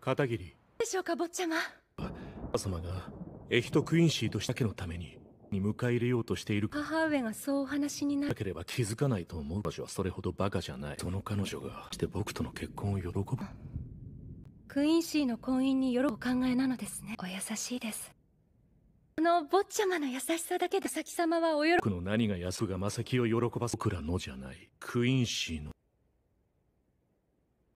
片桐でしょうか坊ちゃま様がエヒト・クインシーとしたけのためにに迎え入れようとしている母上がそうお話にななければ気づかないと思う場所はそれほどバカじゃないその彼女がして僕との結婚を喜ぶクインシーの婚姻によろお考えなのですねお優しいですこの坊ちゃまの優しさだけで先様はお喜僕の何が安が正木を喜ばす僕らのじゃないクインシーの